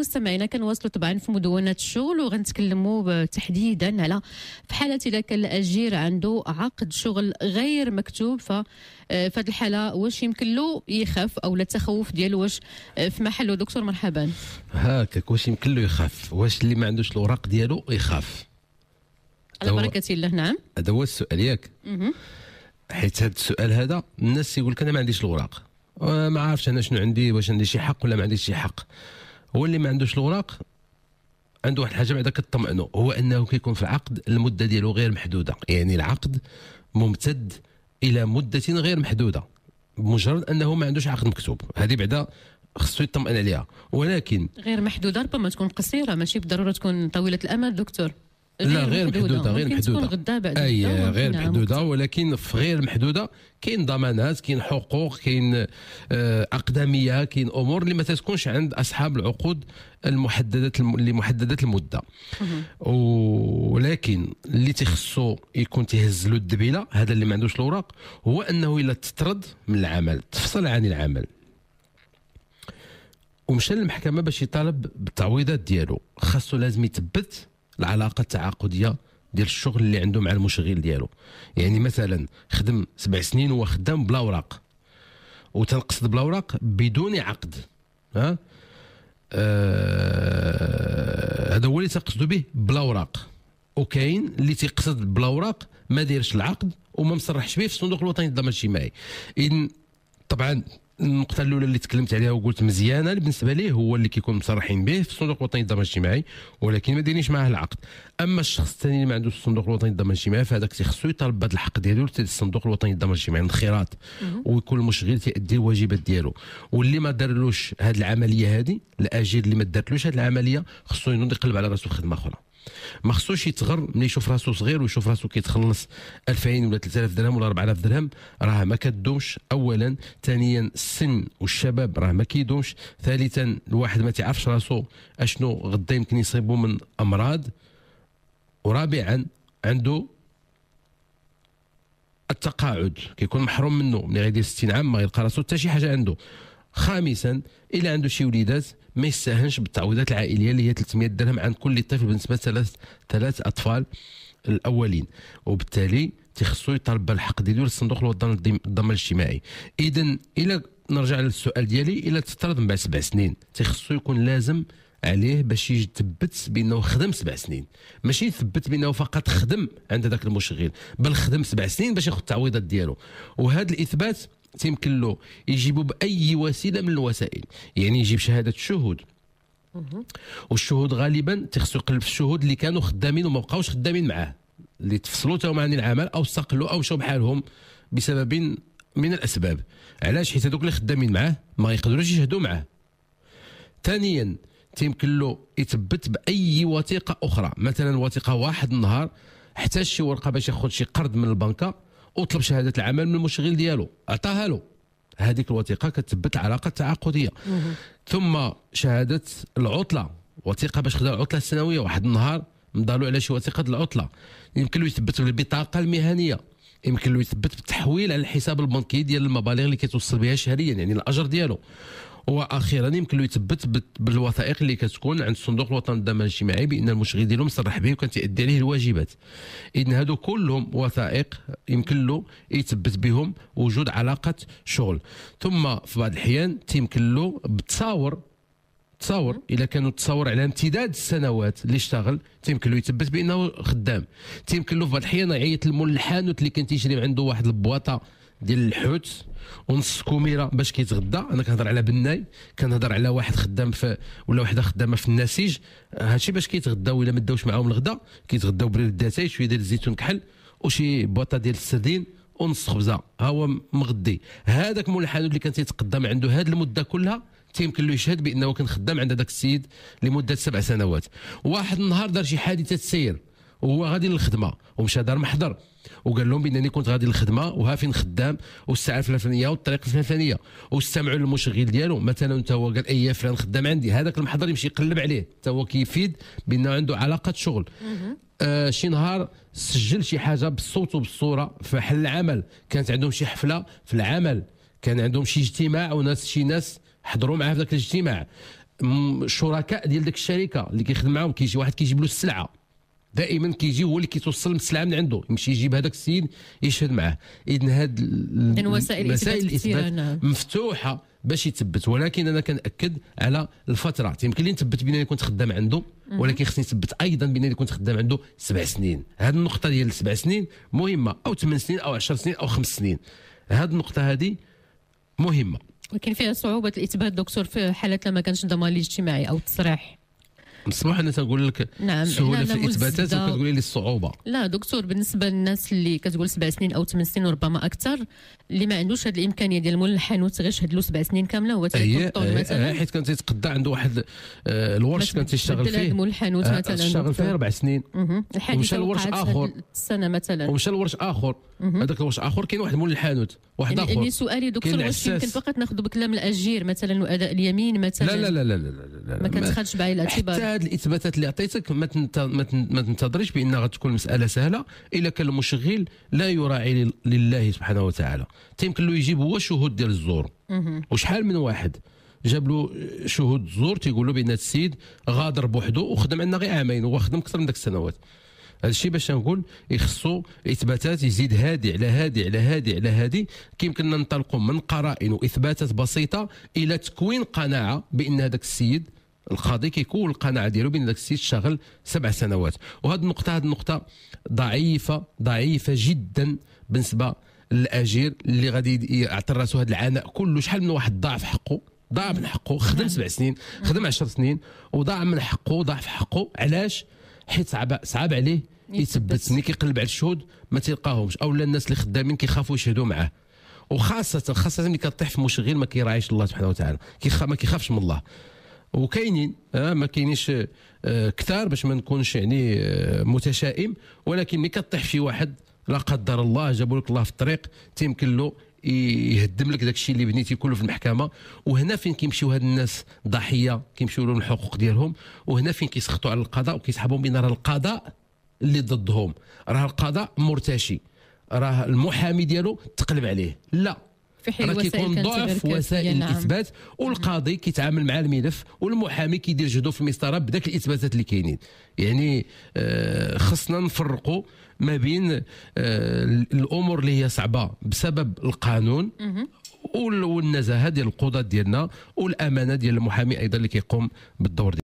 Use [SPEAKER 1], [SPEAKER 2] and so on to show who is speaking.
[SPEAKER 1] مستمعينا كنواصلوا طبعا في مدونه الشغل وغنتكلموا تحديدا على في حاله اذا كان الاجير عنده عقد شغل غير مكتوب ف آه، في هذه الحاله واش يمكن له يخاف او لا التخوف ديالو واش آه، في محله دكتور مرحبا
[SPEAKER 2] هاكك واش يمكن له يخاف واش اللي ما عندوش الاوراق ديالو يخاف على بركه الله نعم هذا هو السؤال ياك حيت هذا السؤال هذا الناس يقول لك انا ما عنديش الاوراق آه، ما عارفش انا شنو عندي واش عندي شي حق ولا ما عنديش شي حق هو اللي ما عندوش الاوراق عنده واحد الحاجه بعدا كطمئنو هو انه كيكون في العقد المده ديالو غير محدوده يعني العقد ممتد الى مده غير محدوده بمجرد انه ما عندوش عقد مكتوب هذه بعدا خصو يطمئن عليها ولكن
[SPEAKER 1] غير محدوده ربما تكون قصيره ماشي بالضروره تكون طويله الامد دكتور لا غير محدوده غير محدوده اي غير محدوده
[SPEAKER 2] ولكن في غير محدوده كاين ضمانات كاين حقوق كاين آه، اقدميه كاين امور اللي ما تكونش عند اصحاب العقود المحدده اللي محدده المده ولكن اللي تيخصو يكون تيهز له الدبيله هذا اللي ما عندوش الاوراق هو انه الا تطرد من العمل تفصل عن العمل ومشى للمحكمه باش يطالب بالتعويضات ديالو خاصو لازم يثبت العلاقه التعاقديه ديال الشغل اللي عنده مع المشغل ديالو يعني مثلا خدم سبع سنين وهو خدام بلا اوراق وتنقصد بلا اوراق بدون عقد ها آه هذا هو اللي تقصد به بلا اوراق وكاين اللي تيقصد بلا اوراق ما دايرش العقد وما مصرحش به في الصندوق الوطني للضمان الاجتماعي اذن طبعا النقطه الاولى اللي تكلمت عليها وقلت مزيانه بالنسبه ليه هو اللي كيكون مصرحين به في الصندوق الوطني للضمان الاجتماعي ولكن ما دينيش معاه العقد اما الشخص الثاني اللي ما عندوش الصندوق الوطني للضمان الاجتماعي فهذاك خصو يطالب بهذا الحق ديالو الصندوق الوطني للضمان الاجتماعي انخراط ويكون المشغل تيأدي الواجبات ديالو واللي ما دارلوش هذه العمليه هذه الاجير اللي ما دارتلوش هذه العمليه خصو ينوض يقلب على راسو في خدمه اخرى ما خصوش يتغر ملي يشوف راسو صغير ويشوف راسو كيتخلص 2000 ولا 3000 درهم ولا 4000 درهم راه ما كدومش اولا ثانيا السن والشباب راه ما كيدومش ثالثا الواحد ما تيعرفش راسو اشنو غدا يمكن يصيبو من امراض ورابعا عنده التقاعد كيكون محروم منه ملي غيدير 60 عام ما غيلقى راسو حتى شي حاجه عنده خامسا الا عنده شي وليدات ما يستاهلش بالتعويضات العائليه اللي هي 300 درهم عند كل طفل بالنسبه لثلاث ثلاث اطفال الاولين وبالتالي تيخصو يطالب بالحق ديالو للصندوق الوطني للضمان الاجتماعي اذا الا نرجع للسؤال ديالي الا تفترض من بعد سبع سنين تيخصو يكون لازم عليه باش يثبت بانه خدم سبع سنين ماشي يثبت بانه فقط خدم عند ذاك المشغل بل خدم سبع سنين باش ياخذ التعويضات ديالو وهذا الاثبات تيمكن له يجيبوا باي وسيله من الوسائل يعني يجيب شهاده الشهود والشهود غالبا تخصو يقلب الشهود اللي كانوا خدامين وما بقاوش خدامين معاه اللي تفصلوا تاهم عن العمل او استقلوا او مشاو بحالهم بسبب من الاسباب علاش حيت هذوك اللي خدامين معاه ما يقدروش يشهدوا معاه ثانيا تيمكن له يثبت باي وثيقه اخرى مثلا وثيقه واحد النهار احتاج شي ورقه باش ياخذ شي قرض من البنكه اطلب شهاده العمل من المشغل ديالو عطاها له هذيك الوثيقه كتثبت العلاقه التعاقديه ثم شهاده العطله وثيقه باش خدا العطله السنويه واحد النهار مضالو على شي وثيقه العطله يمكن له يثبت بالبطاقه المهنيه يمكن له يثبت بالتحويل على الحساب البنكي ديال المبالغ اللي كيتوصل بها شهريا يعني الاجر ديالو واخيرا يمكن له يثبت بالوثائق اللي كتكون عند الصندوق الوطني للضمان الاجتماعي بان المشغل ديالو مصرح به وكان تيأدي عليه الواجبات اذا هادو كلهم وثائق يمكن له يثبت بهم وجود علاقه شغل ثم في بعض الاحيان تيمكن له بالتصاور تصاور اذا كانوا التصاور على امتداد السنوات اللي اشتغل تيمكن له يثبت بانه خدام تيمكن له في بعض الاحيان يعيط للمول الحانوت اللي كان تيشري عنده واحد البواطه ديال الحوت ونص كوميره باش كيتغدى انا كنهضر على بناي كنهضر على واحد خدام في ولا وحده خدامه في النسيج هادشي باش كيتغداو الا ما داوش معاهم الغدا كيتغداو بريد الداتاي شويه ديال الزيتون كحل وشي بواطه ديال السردين ونص خبزه ها هو مغدي هذاك مول الحانوت اللي كان تيتقدم عنده هاد المده كلها تيمكن له يشهد بانه كان خدام عند هذاك السيد لمده سبع سنوات واحد النهار دار شي حادثه سير وهو غادي للخدمه ومشى دار محضر وقال لهم بانني كنت غادي للخدمه وها فين خدام والساعه الفلانيه والطريق الفلانيه واستمعوا للمشغل ديالو مثلا انت هو قال اي فلان خدام عندي هذاك المحضر يمشي يقلب عليه حتى هو كيفيد بانه عنده علاقه شغل آه شي نهار سجل شي حاجه بالصوت وبالصوره في محل العمل كانت عندهم شي حفله في العمل كان عندهم شي اجتماع وناس شي ناس حضروا معاه في ذاك الاجتماع الشركاء ديال ديك الشركه اللي كيخدم معاهم كيجي واحد كيجيب له السلعه دائما كيجي هو اللي كيتوصل السلعه من عنده يمشي يجيب هذاك السيد يشهد معاه اذا هاد وسائل الاثبات نعم. مفتوحه باش يثبت ولكن انا كناكد على الفتره يمكن لي نثبت بان كنت خدام عنده ولكن خصني نثبت ايضا بان كنت خدام عنده سبع سنين هاد النقطه ديال السبع سنين مهمه او ثمان سنين او عشر سنين او خمس سنين هاد النقطه هذه مهمه
[SPEAKER 1] ولكن فيها صعوبه الاثبات دكتور في حالات لما كانش ضمان اجتماعي او تصريح
[SPEAKER 2] مسموح انا تنقول لك نعم سهوله نعم، في الاثباتات نعم، وكتقولي لي الصعوبه
[SPEAKER 1] لا دكتور بالنسبه للناس اللي كتقول سبع سنين او ثمان سنين وربما اكثر اللي ما عندوش هذه الامكانيه ديال مول الحانوت غيشهد له سبع سنين كامله هو تيكون مثلا حيت
[SPEAKER 2] كان تيتقدى عنده واحد آه، الورش كان تيشتغل فيه مول الحانوت آه، مثلا تشتغل فيه اربع سنين
[SPEAKER 1] ومشى لورش اخر سنه مثلا
[SPEAKER 2] ومشى لورش اخر هذاك الورش اخر كاين واحد مول الحانوت واحد يعني، اخر يعني سؤالي دكتور واش يمكن
[SPEAKER 1] فقط ناخذ بكلام الاجير مثلا واداء اليمين مثلا لا لا لا لا
[SPEAKER 2] لا لا ما كتدخلش
[SPEAKER 1] بعين الاعتبار
[SPEAKER 2] هذه الاثباتات اللي عطيتك ما تنتظرش بان غتكون المساله سهله الا كان المشغل لا يراعي لله سبحانه وتعالى تيمكن له يجيب هو شهود ديال الزور وشحال من واحد جاب له شهود الزور تيقول له بان السيد غادر بوحدو وخدم عندنا غير عامين هو خدم اكثر من ذاك السنوات هذا الشيء باش نقول يخصو اثباتات يزيد هادي على هادي على هادي على هادي كيمكننا ننطلقوا من قرائن واثباتات بسيطه الى تكوين قناعه بان هذاك السيد القاضي كيكون القناعه ديالو بان داك السيد شغل سبع سنوات وهذه النقطه هذه النقطه ضعيفه ضعيفه جدا بالنسبه للاجير اللي غادي يعطي راسو هذا العناء كله شحال من واحد ضاع في حقه ضاع من حقه خدم نعم. سبع سنين خدم 10 سنين وضاع من حقه ضاع في حقه علاش حيت صعب صعب عليه يثبت ملي كيقلب على الشهود ما تلقاهمش اولا الناس اللي خدامين كيخافوا يشهدوا معاه وخاصه خاصه ملي كطيح في مشغل ما كيراعيش الله سبحانه وتعالى كيخاف ما كيخافش من الله وكاينين آه، ما كاينينش آه، كثار باش ما نكونش يعني آه، متشائم ولكن ملي كطيح في واحد لا قدر الله جابوا لك الله في الطريق تيمكن له يهدم لك داك الشيء اللي بنيتي كله في المحكمه وهنا فين كيمشيو هاد الناس ضحيه كيمشيو لهم الحقوق ديالهم وهنا فين كيسخطوا على القضاء وكيسحبوا بين راه القضاء اللي ضدهم راه القضاء مرتشي راه المحامي ديالو تقلب عليه لا في حين كيكون ضعف وسائل نعم. الاثبات والقاضي كيتعامل مع الملف والمحامي كيدير جهده في المسطره بداك الاثباتات اللي كاينين يعني آه، خصنا نفرقوا ما بين آه، الامور اللي هي صعبه بسبب القانون والنزاهه ديال القضاة ديالنا والامانه ديال المحامي ايضا اللي كيقوم بالدور دي.